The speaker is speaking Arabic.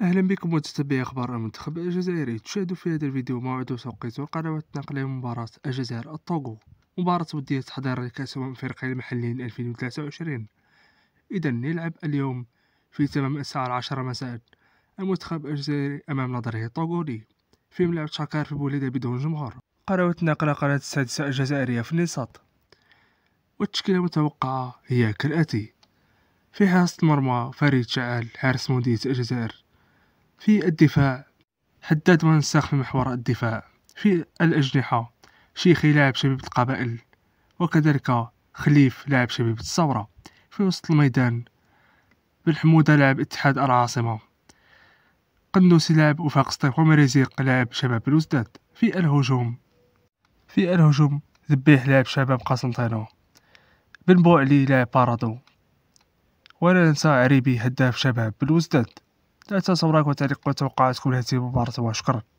اهلا بكم متتبعي اخبار المنتخب الجزائري تشاهدوا في هذا الفيديو موعد وتوقيت القنوات النقلية مباراة الجزائر الطوغو مباراة ودية تحضير لكأس أمم أفريقيا المحليين 2023 إذا يلعب اليوم في تمام الساعة العاشرة مساء المنتخب الجزائري أمام نظره الطوغولي في ملعب شاكار في بوليدا بدون جمهور قنوات النقلة قناة السادسة الجزائرية في النشاط والتشكيلة المتوقعة هي كالآتي في حراسة المرمى فريد شعال حارس مدينة الجزائر في الدفاع حداد منساخ في محور الدفاع في الأجنحة شيخي لاعب شبيبة القبائل وكذلك خليف لاعب شبيبة الثورة في وسط الميدان بن حمودة لاعب اتحاد العاصمة قندوسي لاعب وفاق سطيف ومريزيق لاعب شباب الوزداد في الهجوم في الهجوم ذبيح لاعب شباب قسنطينة بن بوعلي لاعب بارادو ولا ننسى عريبي هداف شباب بالوزداد لا تنسوا رايك وتعليق وتوقعاتكم لهذه المباراة وشكرا